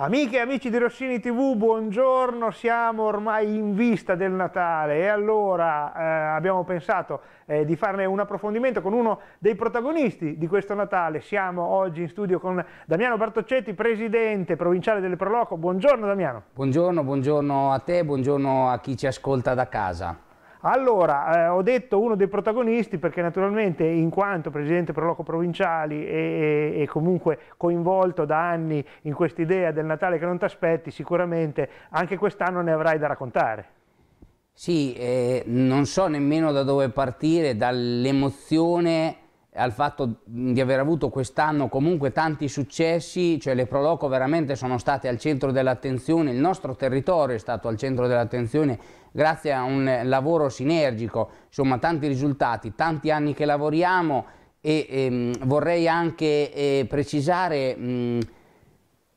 Amiche e amici di Rossini TV, buongiorno, siamo ormai in vista del Natale e allora eh, abbiamo pensato eh, di farne un approfondimento con uno dei protagonisti di questo Natale. Siamo oggi in studio con Damiano Bartoccetti, presidente provinciale delle Proloco. Buongiorno Damiano. Buongiorno, buongiorno a te, buongiorno a chi ci ascolta da casa. Allora, eh, ho detto uno dei protagonisti perché naturalmente in quanto presidente Proloco Provinciali e, e, e comunque coinvolto da anni in quest'idea del Natale che non ti aspetti, sicuramente anche quest'anno ne avrai da raccontare. Sì, eh, non so nemmeno da dove partire, dall'emozione al fatto di aver avuto quest'anno comunque tanti successi, cioè le Proloco veramente sono state al centro dell'attenzione, il nostro territorio è stato al centro dell'attenzione grazie a un lavoro sinergico, insomma tanti risultati, tanti anni che lavoriamo e ehm, vorrei anche eh, precisare mh,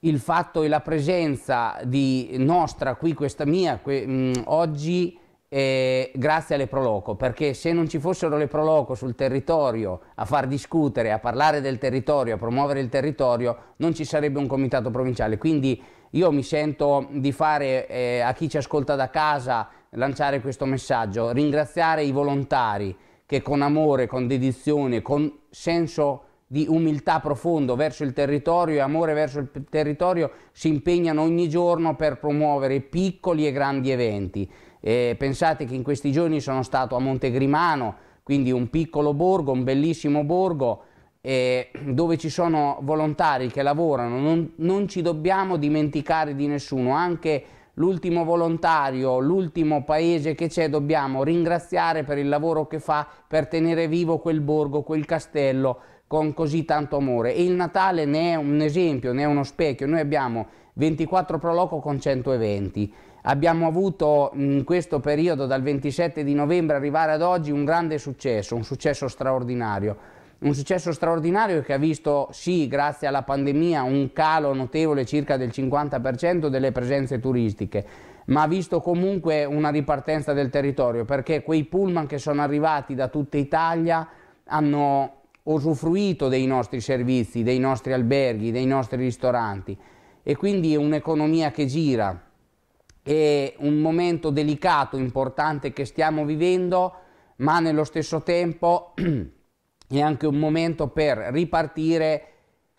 il fatto e la presenza di nostra qui, questa mia, que, mh, oggi eh, grazie alle Proloco, perché se non ci fossero le Proloco sul territorio a far discutere, a parlare del territorio, a promuovere il territorio, non ci sarebbe un comitato provinciale. Quindi io mi sento di fare eh, a chi ci ascolta da casa lanciare questo messaggio, ringraziare i volontari che con amore, con dedizione, con senso di umiltà profondo verso il territorio e amore verso il territorio si impegnano ogni giorno per promuovere piccoli e grandi eventi. E pensate che in questi giorni sono stato a Montegrimano, quindi un piccolo borgo, un bellissimo borgo, eh, dove ci sono volontari che lavorano, non, non ci dobbiamo dimenticare di nessuno, anche l'ultimo volontario, l'ultimo paese che c'è, dobbiamo ringraziare per il lavoro che fa per tenere vivo quel borgo, quel castello con così tanto amore. E il Natale ne è un esempio, ne è uno specchio. Noi abbiamo 24 Proloco con 120. Abbiamo avuto in questo periodo dal 27 di novembre arrivare ad oggi un grande successo, un successo straordinario un mm. successo straordinario che ha visto, sì, grazie alla pandemia, un calo notevole circa del 50% delle presenze turistiche, ma ha visto comunque una ripartenza del territorio, perché quei pullman che sono arrivati da tutta Italia hanno usufruito dei nostri servizi, dei nostri alberghi, dei nostri ristoranti e quindi un'economia che gira è un momento delicato, importante che stiamo vivendo, ma nello stesso tempo è anche un momento per ripartire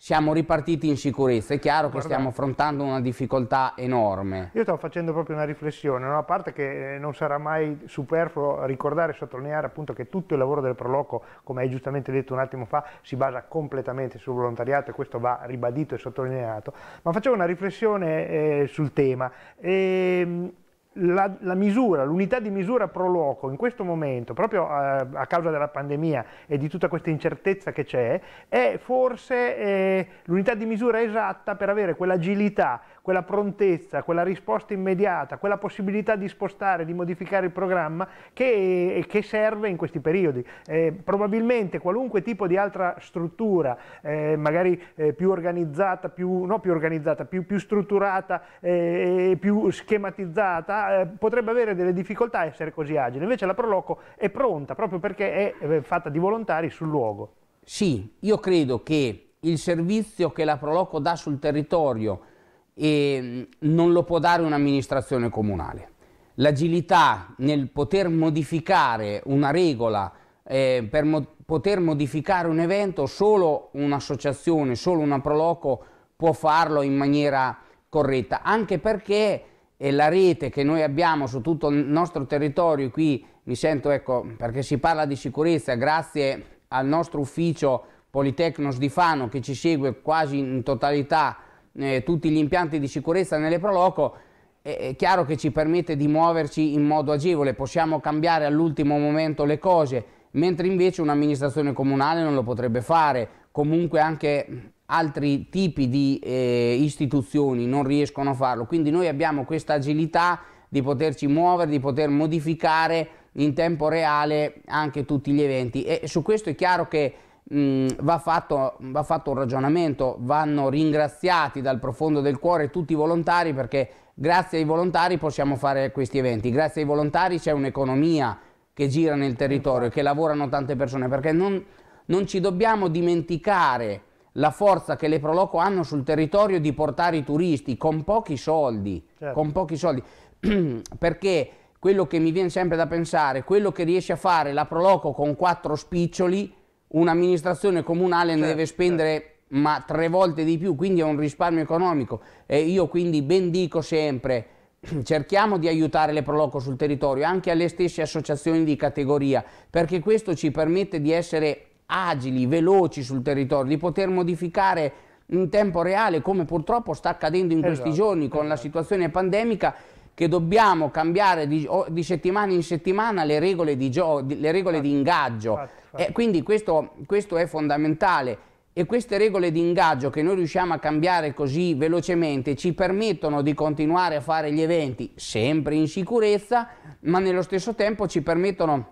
siamo ripartiti in sicurezza. È chiaro Guarda, che stiamo affrontando una difficoltà enorme. Io stavo facendo proprio una riflessione, no? a parte che eh, non sarà mai superfluo ricordare e sottolineare appunto che tutto il lavoro del Proloco, come hai giustamente detto un attimo fa, si basa completamente sul volontariato e questo va ribadito e sottolineato. Ma facevo una riflessione eh, sul tema. E, ehm, la, la, misura, l'unità di misura pro loco in questo momento, proprio a, eh, a, causa della pandemia e di tutta questa incertezza che c'è, è forse eh, l'unità di misura esatta per avere quell'agilità, quella prontezza, quella risposta immediata, quella possibilità di spostare, di modificare il programma che, che serve in questi periodi. Eh, probabilmente qualunque tipo di altra struttura, eh, magari eh, più organizzata, più, no, più, organizzata più, più strutturata, eh, più schematizzata, eh, potrebbe avere delle difficoltà a essere così agile. Invece la Proloco è pronta proprio perché è eh, fatta di volontari sul luogo. Sì, io credo che il servizio che la Proloco dà sul territorio e ehm, non lo può dare un'amministrazione comunale. L'agilità nel poter modificare una regola, eh, per mo poter modificare un evento, solo un'associazione, solo una Proloco può farlo in maniera corretta, anche perché eh, la rete che noi abbiamo su tutto il nostro territorio, qui mi sento, ecco, perché si parla di sicurezza, grazie al nostro ufficio Politecnos di Fano che ci segue quasi in totalità eh, tutti gli impianti di sicurezza nelle Proloco, eh, è chiaro che ci permette di muoverci in modo agevole, possiamo cambiare all'ultimo momento le cose, mentre invece un'amministrazione comunale non lo potrebbe fare, comunque anche altri tipi di eh, istituzioni non riescono a farlo, quindi noi abbiamo questa agilità di poterci muovere, di poter modificare in tempo reale anche tutti gli eventi e su questo è chiaro che mh, mm, va, fatto, va fatto un ragionamento, vanno ringraziati dal profondo del cuore tutti i volontari perché grazie ai volontari possiamo fare questi eventi, grazie ai volontari c'è un'economia che gira nel territorio, che lavorano tante persone, perché non, non ci dobbiamo dimenticare la forza che le Proloco hanno sul territorio di portare i turisti con pochi soldi, certo. con pochi soldi. perché quello che mi viene sempre da pensare, quello che riesce a fare la Proloco con quattro spiccioli, un'amministrazione comunale certo, ne deve spendere certo. ma tre volte di più, quindi è un risparmio economico. E io quindi ben dico sempre, cerchiamo di aiutare le Proloco sul territorio, anche alle stesse associazioni di categoria, perché questo ci permette di essere agili, veloci sul territorio, di poter modificare in tempo reale, come purtroppo sta accadendo in esatto, questi giorni con esatto. la situazione pandemica, che dobbiamo cambiare di, di settimana in settimana le regole di, le regole fatti, di ingaggio. Fatti, fatti. Eh, quindi questo, questo è fondamentale e queste regole di ingaggio che noi riusciamo a cambiare così velocemente ci permettono di continuare a fare gli eventi sempre in sicurezza, ma nello stesso tempo ci permettono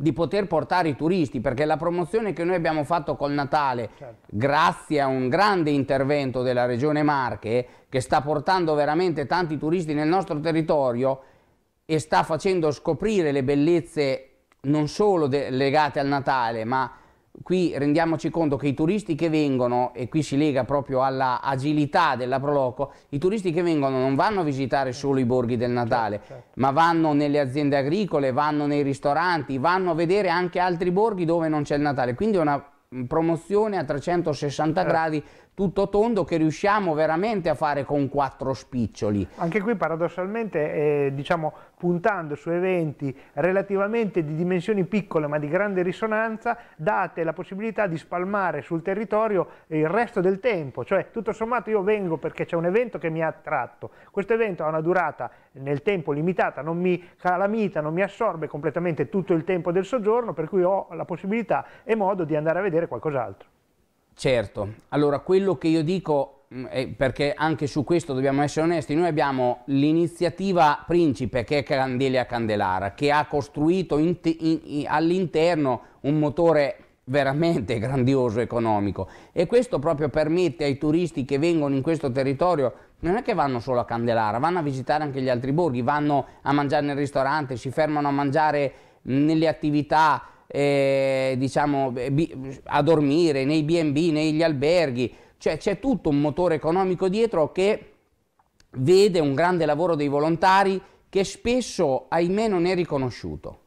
di poter portare i turisti, perché la promozione che noi abbiamo fatto col Natale, certo. grazie a un grande intervento della Regione Marche, che sta portando veramente tanti turisti nel nostro territorio e sta facendo scoprire le bellezze non solo legate al Natale, ma qui rendiamoci conto che i turisti che vengono, e qui si lega proprio alla agilità della Proloco, i turisti che vengono non vanno a visitare solo i borghi del certo, Natale, certo, certo. ma vanno nelle aziende agricole, vanno nei ristoranti, vanno a vedere anche altri borghi dove non c'è il Natale. Quindi è una promozione a 360 certo. gradi tutto tondo che riusciamo veramente a fare con quattro spiccioli. Anche qui paradossalmente eh, diciamo, puntando su eventi relativamente di dimensioni piccole ma di grande risonanza date la possibilità di spalmare sul territorio il resto del tempo, cioè tutto sommato io vengo perché c'è un evento che mi ha attratto, questo evento ha una durata nel tempo limitata, non mi calamita, non mi assorbe completamente tutto il tempo del soggiorno per cui ho la possibilità e modo di andare a vedere qualcos'altro. Certo, allora quello che io dico, mm, perché anche su questo dobbiamo essere onesti, noi abbiamo l'iniziativa Principe che è Candelia Candelara, che ha costruito all'interno un motore veramente grandioso economico e questo proprio permette ai turisti che vengono in questo territorio non è che vanno solo a Candelara, vanno a visitare anche gli altri borghi, vanno a mangiare nel ristorante, si fermano a mangiare mm, nelle attività, eh, diciamo, a dormire, nei B&B, negli alberghi, cioè c'è tutto un motore economico dietro che vede un grande lavoro dei volontari che spesso, ahimè, non è riconosciuto.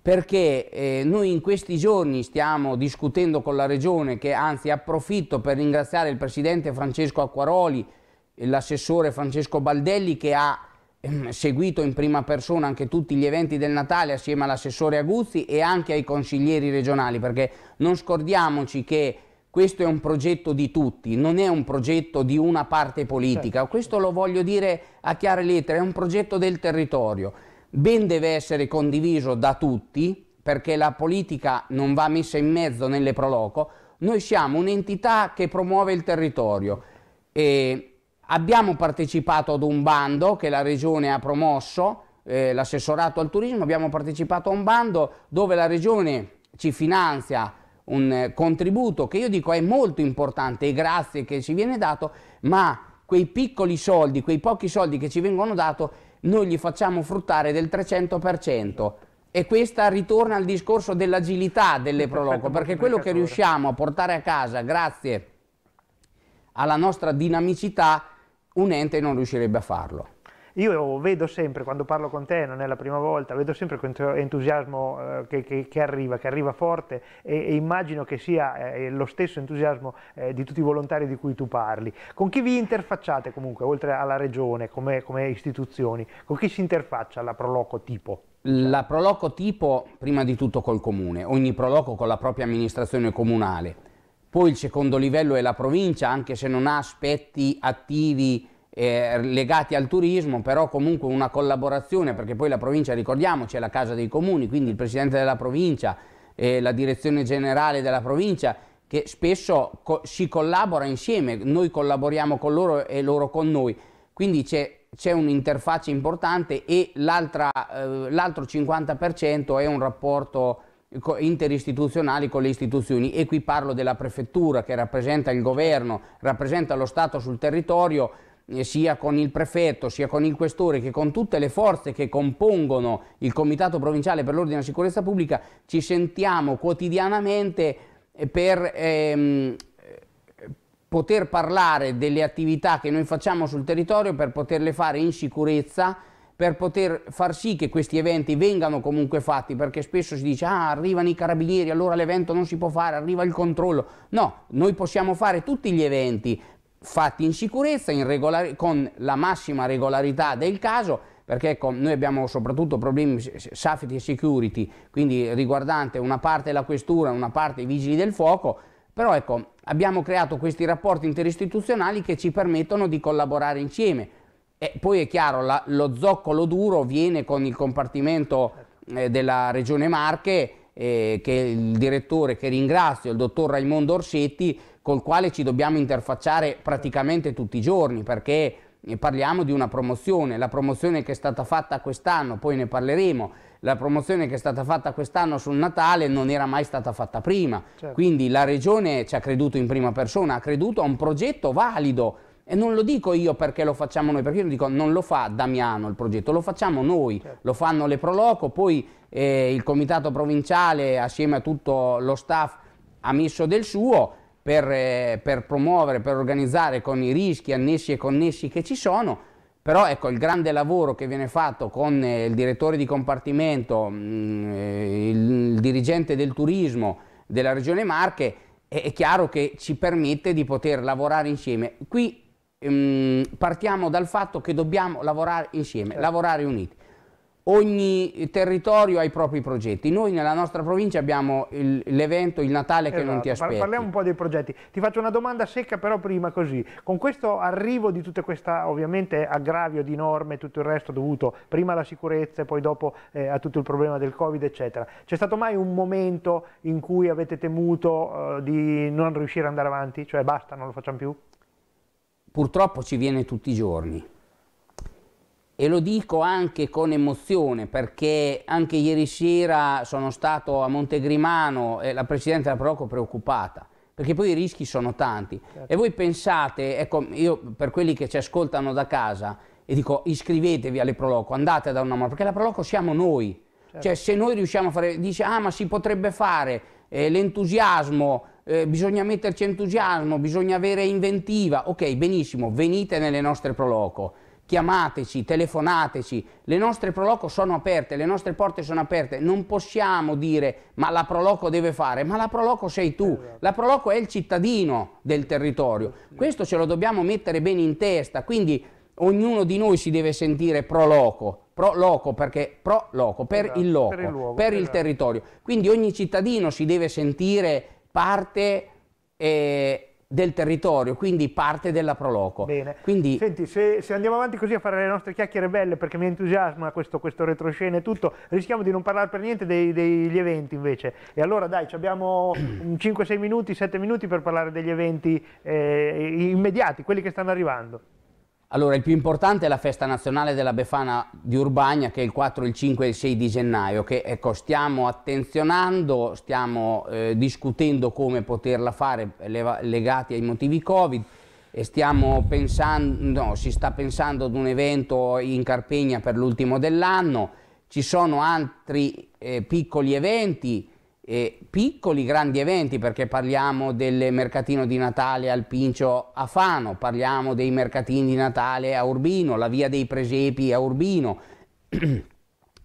Perché eh, noi in questi giorni stiamo discutendo con la Regione, che anzi approfitto per ringraziare il Presidente Francesco Acquaroli, l'assessore Francesco Baldelli che ha Ehm, seguito in prima persona anche tutti gli eventi del Natale assieme all'assessore Aguzzi e anche ai consiglieri regionali perché non scordiamoci che questo è un progetto di tutti, non è un progetto di una parte politica, certo. questo lo voglio dire a chiare lettere, è un progetto del territorio, ben deve essere condiviso da tutti perché la politica non va messa in mezzo nelle proloco, noi siamo un'entità che promuove il territorio e Abbiamo partecipato ad un bando che la regione ha promosso, eh, l'assessorato al turismo, abbiamo partecipato a un bando dove la regione ci finanzia un eh, contributo che io dico è molto importante e grazie che ci viene dato, ma quei piccoli soldi, quei pochi soldi che ci vengono dati, noi li facciamo fruttare del 300%. E questa ritorna al discorso dell'agilità delle Proloco, perché quello che riusciamo a portare a casa grazie alla nostra dinamicità un ente non riuscirebbe a farlo. Io vedo sempre, quando parlo con te, non è la prima volta, vedo sempre questo entusiasmo eh, che, che, che, arriva, che arriva forte e, e immagino che sia eh, lo stesso entusiasmo eh, di tutti i volontari di cui tu parli. Con chi vi interfacciate comunque, oltre alla regione, come, come istituzioni? Con chi si interfaccia la Proloco tipo? La Proloco tipo prima di tutto col comune, ogni Proloco con la propria amministrazione comunale poi il secondo livello è la provincia, anche se non ha aspetti attivi eh, legati al turismo, però comunque una collaborazione, perché poi la provincia, ricordiamoci, è la casa dei comuni, quindi il presidente della provincia, eh, la direzione generale della provincia, che spesso co si collabora insieme, noi collaboriamo con loro e loro con noi. Quindi c'è un'interfaccia importante e eh, l'altro eh, 50% è un rapporto interistituzionali con le istituzioni e qui parlo della prefettura che rappresenta il governo, rappresenta lo Stato sul territorio eh, sia con il prefetto, sia con il questore, che con tutte le forze che compongono il Comitato Provinciale per l'Ordine e la Sicurezza Pubblica, ci sentiamo quotidianamente eh, per ehm, eh, poter parlare delle attività che noi facciamo sul territorio, per poterle fare in sicurezza per poter far sì che questi eventi vengano comunque fatti, perché spesso si dice ah arrivano i carabinieri, allora l'evento non si può fare, arriva il controllo. No, noi possiamo fare tutti gli eventi fatti in sicurezza, in con la massima regolarità del caso, perché ecco, noi abbiamo soprattutto problemi safety e security, quindi riguardante una parte la questura, una parte i vigili del fuoco, però ecco, abbiamo creato questi rapporti interistituzionali che ci permettono di collaborare insieme. E poi è chiaro, la, lo zoccolo duro viene con il compartimento eh, della Regione Marche, eh, che il direttore che ringrazio, il dottor Raimondo Orsetti, col quale ci dobbiamo interfacciare praticamente tutti i giorni, perché eh, parliamo di una promozione, la promozione che è stata fatta quest'anno, poi ne parleremo, la promozione che è stata fatta quest'anno sul Natale non era mai stata fatta prima, certo. quindi la Regione ci ha creduto in prima persona, ha creduto a un progetto valido, e non lo dico io perché lo facciamo noi, perché io dico non lo fa Damiano il progetto, lo facciamo noi, certo. lo fanno le Proloco, poi eh, il comitato provinciale assieme a tutto lo staff ha messo del suo per, eh, per promuovere, per organizzare con i rischi annessi e connessi che ci sono, però ecco il grande lavoro che viene fatto con eh, il direttore di compartimento, mh, mm, eh, il, il dirigente del turismo della regione Marche, è, chiaro che ci permette di poter lavorare insieme. Qui ehm, partiamo dal fatto che dobbiamo lavorare insieme, certo. lavorare uniti. Ogni territorio ha i propri progetti. Noi nella nostra provincia abbiamo l'evento, il, il Natale esatto. che non ti esatto, aspetta. Parliamo un po' dei progetti. Ti faccio una domanda secca però prima così. Con questo arrivo di tutta questa ovviamente aggravio di norme e tutto il resto dovuto prima alla sicurezza e poi dopo eh, a tutto il problema del Covid eccetera. C'è stato mai un momento in cui avete temuto eh, di non riuscire ad andare avanti? Cioè basta, non lo facciamo più? purtroppo ci viene tutti i giorni. E lo dico anche con emozione perché anche ieri sera sono stato a Montegrimano e la Presidente della Proco preoccupata perché poi i rischi sono tanti. Certo. E voi pensate, ecco, io per quelli che ci ascoltano da casa, e dico iscrivetevi alle Proloco, andate da una mano, perché la Proloco siamo noi. Certo. Cioè se noi riusciamo a fare, dice ah ma si potrebbe fare, eh, l'entusiasmo, eh, bisogna metterci entusiasmo, bisogna avere inventiva, ok benissimo, venite nelle nostre proloco, chiamateci, telefonateci, le nostre proloco sono aperte, le nostre porte sono aperte, non possiamo dire ma la proloco deve fare, ma la proloco sei tu, esatto. la proloco è il cittadino del territorio, questo ce lo dobbiamo mettere bene in testa, quindi ognuno di noi si deve sentire pro loco, pro loco perché pro loco, per esatto, il loco, per il, luogo, per esatto. il territorio. Quindi ogni cittadino si deve sentire parte eh, del territorio, quindi parte della pro loco. Bene. Quindi... Senti, se, se, andiamo avanti così a fare le nostre chiacchiere belle, perché mi entusiasma questo, questo retroscena e tutto, rischiamo di non parlare per niente dei, degli eventi invece. E allora dai, abbiamo 5-6 minuti, 7 minuti per parlare degli eventi eh, immediati, quelli che stanno arrivando. Allora, il più importante è la festa nazionale della Befana di Urbagna che è il 4, il 5 e il 6 di gennaio che ecco, stiamo attenzionando, stiamo eh, discutendo come poterla fare legati ai motivi Covid e stiamo pensando, no, si sta pensando ad un evento in Carpegna per l'ultimo dell'anno, ci sono altri eh, piccoli eventi eh, piccoli grandi eventi perché parliamo del mercatino di Natale al Pincio a Fano, parliamo dei mercatini di Natale a Urbino, la via dei Presepi a Urbino,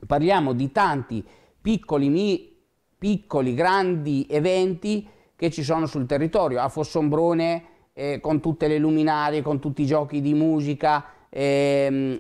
parliamo di tanti piccoli, mi, piccoli grandi eventi che ci sono sul territorio, a Fossombrone eh, con tutte le luminarie, con tutti i giochi di musica, e, ehm,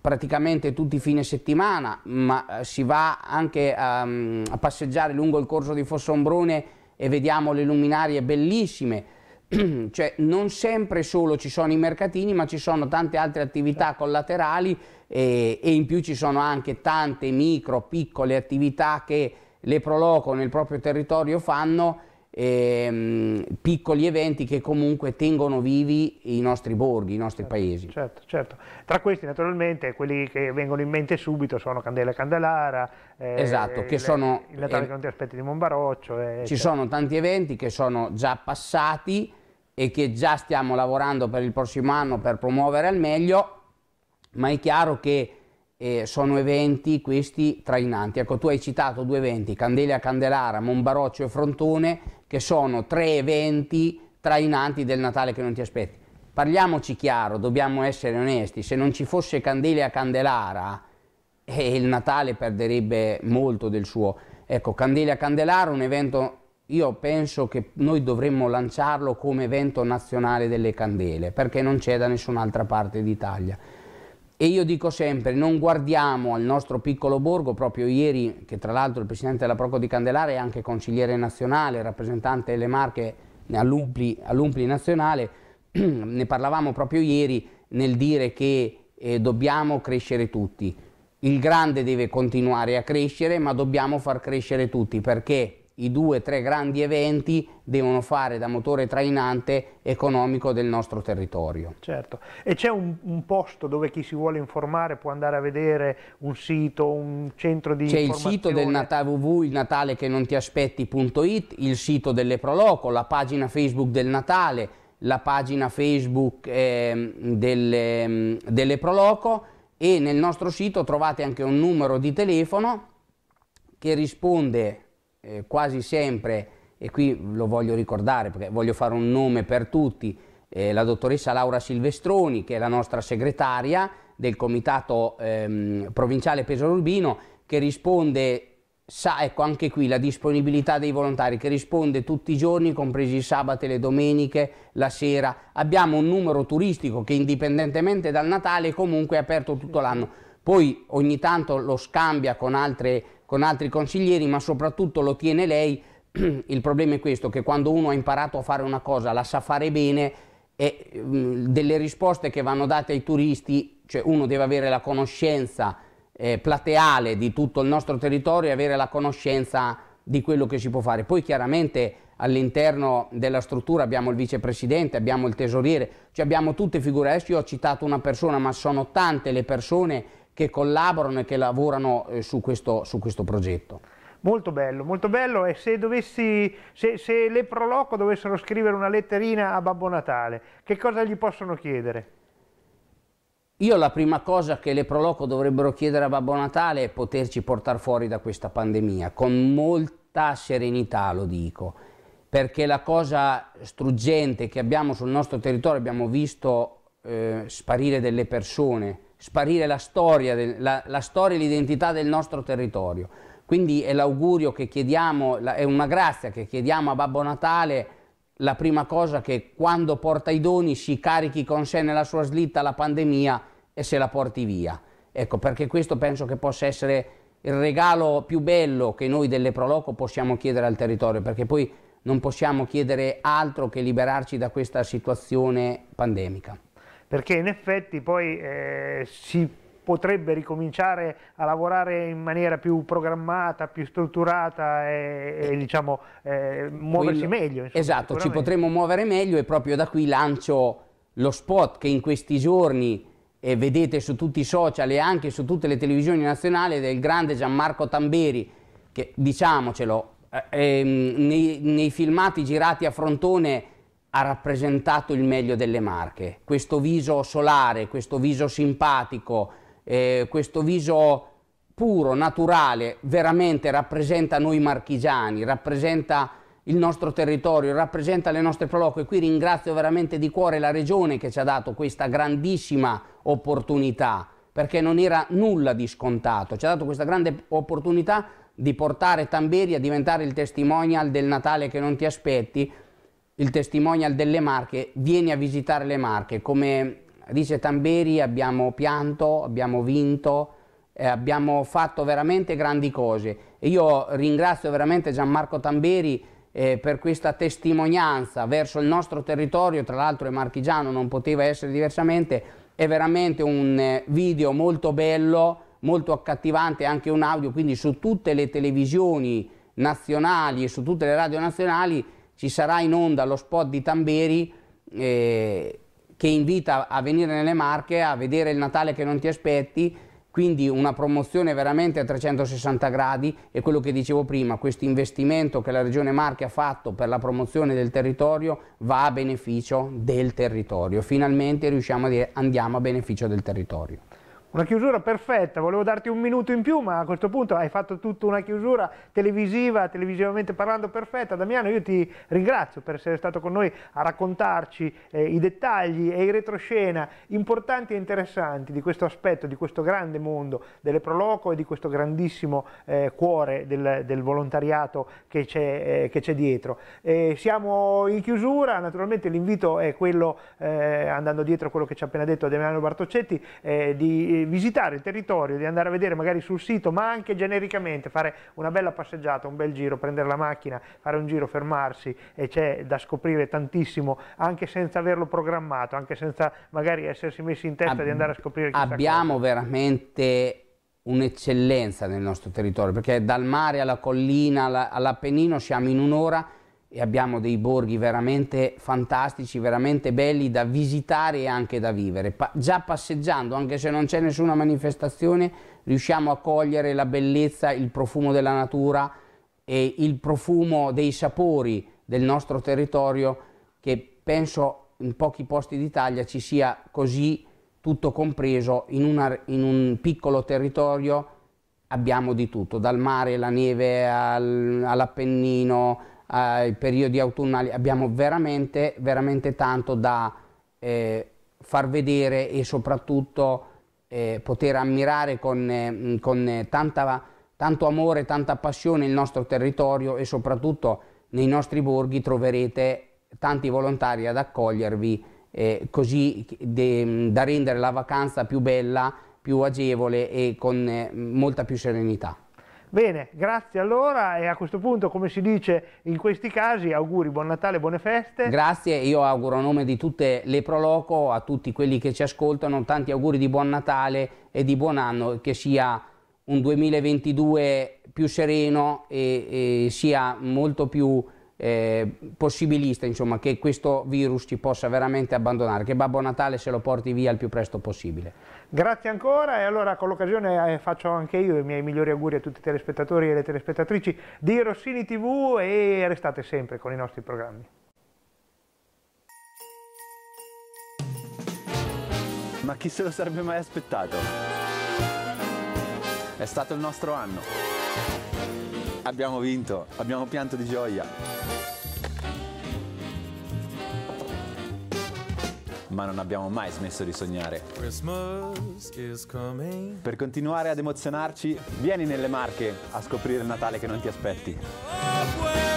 praticamente tutti i fine settimana, ma eh, si va anche a, ehm, a passeggiare lungo il corso di Fossombrone e vediamo le luminarie bellissime. cioè non sempre solo ci sono i mercatini, ma ci sono tante altre attività collaterali e, e in più ci sono anche tante micro, piccole attività che le Proloco nel proprio territorio fanno ehm, piccoli eventi che comunque tengono vivi i nostri borghi, i nostri certo, paesi. Certo, certo. Tra questi naturalmente quelli che vengono in mente subito sono Candela e Candelara, eh, esatto, che il, sono, il Natale eh, che non ti aspetti di Monbaroccio. Eh, ci certo. sono tanti eventi che sono già passati e che già stiamo lavorando per il prossimo anno per promuovere al meglio, ma è chiaro che eh, sono eventi questi trainanti. Ecco, tu hai citato due eventi, Candelia Candelara, Monbaroccio e Frontone, che sono tre eventi trainanti del Natale che non ti aspetti. Parliamoci chiaro, dobbiamo essere onesti, se non ci fosse Candele a Candelara, eh, il Natale perderebbe molto del suo. Ecco, Candele a Candelara, un evento io penso che noi dovremmo lanciarlo come evento nazionale delle candele, perché non c'è da nessun'altra parte d'Italia. E io dico sempre, non guardiamo al nostro piccolo borgo, proprio ieri, che tra l'altro il presidente della Proco di Candelare è anche consigliere nazionale, rappresentante delle Marche all'Umpli, nazionale, ne parlavamo proprio ieri nel dire che eh, dobbiamo crescere tutti. Il grande deve continuare a crescere, ma dobbiamo far crescere tutti, perché i due o tre grandi eventi devono fare da motore trainante economico del nostro territorio. Certo, e c'è un, un, posto dove chi si vuole informare può andare a vedere un sito, un centro di C'è il sito del Natale il Natale che non ti aspetti.it, il sito dell'Eproloco, la pagina Facebook del Natale, la pagina Facebook eh, delle, mm, dell'Eproloco e nel nostro sito trovate anche un numero di telefono che risponde eh, quasi sempre, e qui lo voglio ricordare perché voglio fare un nome per tutti, eh, la dottoressa Laura Silvestroni, che è la nostra segretaria del Comitato ehm, Provinciale Pesaro Urbino, che risponde, sa, ecco anche qui la disponibilità dei volontari, che risponde tutti i giorni, compresi i sabati, le domeniche, la sera. Abbiamo un numero turistico che indipendentemente dal Natale comunque è aperto tutto l'anno. Poi ogni tanto lo scambia con altre con altri consiglieri, ma soprattutto lo tiene lei. Il problema è questo, che quando uno ha imparato a fare una cosa, la sa fare bene, e mm, delle risposte che vanno date ai turisti, cioè uno deve avere la conoscenza eh, plateale di tutto il nostro territorio e avere la conoscenza di quello che si può fare. Poi chiaramente all'interno della struttura abbiamo il vicepresidente, abbiamo il tesoriere, cioè abbiamo tutte figure. Adesso io ho citato una persona, ma sono tante le persone che collaborano e che lavorano eh, su, questo, su questo progetto. Molto bello, molto bello e se, dovessi, se, se le Proloco dovessero scrivere una letterina a Babbo Natale, che cosa gli possono chiedere? Io la prima cosa che le Proloco dovrebbero chiedere a Babbo Natale è poterci portare fuori da questa pandemia, con molta serenità lo dico, perché la cosa struggente che abbiamo sul nostro territorio, abbiamo visto eh, sparire delle persone, sparire la storia, del, la, la storia e l'identità del nostro territorio. Quindi è l'augurio che chiediamo, è una grazia che chiediamo a Babbo Natale, la prima cosa che quando porta i doni si carichi con sé nella sua slitta la pandemia e se la porti via. Ecco, perché questo penso che possa essere il regalo più bello che noi delle Proloco possiamo chiedere al territorio, perché poi non possiamo chiedere altro che liberarci da questa situazione pandemica perché in effetti poi eh, si potrebbe ricominciare a lavorare in maniera più programmata, più strutturata e, e eh, diciamo eh, muoversi Quello, meglio. Insomma, esatto, ci potremmo muovere meglio e proprio da qui lancio lo spot che in questi giorni eh, vedete su tutti i social e anche su tutte le televisioni nazionali del grande Gianmarco Tamberi che diciamocelo eh, ehm, nei, nei filmati girati a Frontone ha rappresentato il meglio delle Marche. Questo viso solare, questo viso simpatico, eh, questo viso puro, naturale, veramente rappresenta noi marchigiani, rappresenta il nostro territorio, rappresenta le nostre proloque. Qui ringrazio veramente di cuore la Regione che ci ha dato questa grandissima opportunità, perché non era nulla di scontato. Ci ha dato questa grande opportunità di portare Tamberi a diventare il testimonial del Natale che non ti aspetti, il testimonial delle Marche, vieni a visitare le Marche, come dice Tamberi abbiamo pianto, abbiamo vinto, eh, abbiamo fatto veramente grandi cose e io ringrazio veramente Gianmarco Tamberi eh, per questa testimonianza verso il nostro territorio, tra l'altro è marchigiano, non poteva essere diversamente, è veramente un eh, video molto bello, molto accattivante, anche un audio, quindi su tutte le televisioni nazionali e su tutte le radio nazionali ci sarà in onda lo spot di Tamberi eh, che invita a venire nelle Marche a vedere il Natale che non ti aspetti, quindi una promozione veramente a 360 gradi e quello che dicevo prima, questo investimento che la Regione Marche ha fatto per la promozione del territorio va a beneficio del territorio, finalmente riusciamo a dire andiamo a beneficio del territorio. Una chiusura perfetta, volevo darti un minuto in più, ma a questo punto hai fatto tutta una chiusura televisiva, televisivamente parlando, perfetta. Damiano, io ti ringrazio per essere stato con noi a raccontarci eh, i dettagli e i retroscena importanti e interessanti di questo aspetto, di questo grande mondo delle Proloco e di questo grandissimo eh, cuore del, del, volontariato che c'è eh, dietro. E eh, siamo in chiusura, naturalmente l'invito è quello, eh, andando dietro a quello che ci ha appena detto Damiano Bartoccetti, eh, di visitare il territorio, di andare a vedere magari sul sito, ma anche genericamente fare una bella passeggiata, un bel giro, prendere la macchina, fare un giro, fermarsi e c'è da scoprire tantissimo anche senza averlo programmato, anche senza magari essersi messi in testa Ab di andare a scoprire chissà Abbiamo cosa. veramente un'eccellenza nel nostro territorio, perché dal mare alla collina all'Appennino siamo in un'ora e abbiamo dei borghi veramente fantastici, veramente belli da visitare e anche da vivere. Pa già passeggiando, anche se non c'è nessuna manifestazione, riusciamo a cogliere la bellezza, il profumo della natura e il profumo dei sapori del nostro territorio che penso in pochi posti d'Italia ci sia così tutto compreso in, una, in un piccolo territorio abbiamo di tutto, dal mare, la neve al, all'Appennino, ai periodi autunnali, abbiamo veramente, veramente tanto da eh, far vedere e soprattutto eh, poter ammirare con, eh, con eh, tanta, tanto amore, tanta passione il nostro territorio e soprattutto nei nostri borghi troverete tanti volontari ad accogliervi eh, così de, da rendere la vacanza più bella, più agevole e con eh, molta più serenità. Bene, grazie allora e a questo punto, come si dice in questi casi, auguri, buon Natale, buone feste. Grazie, io auguro a nome di tutte le Proloco, a tutti quelli che ci ascoltano, tanti auguri di buon Natale e di buon anno, che sia un 2022 più sereno e, e sia molto più eh, possibilista insomma, che questo virus ci possa veramente abbandonare, che Babbo Natale se lo porti via il più presto possibile. Grazie ancora e allora con l'occasione eh, faccio anche io i miei migliori auguri a tutti i telespettatori e le telespettatrici di Rossini TV e restate sempre con i nostri programmi. Ma chi se lo sarebbe mai aspettato? È stato il nostro anno. Abbiamo vinto, abbiamo pianto di gioia. ma non abbiamo mai smesso di sognare. Per continuare ad emozionarci, vieni nelle Marche a scoprire il Natale che non ti aspetti.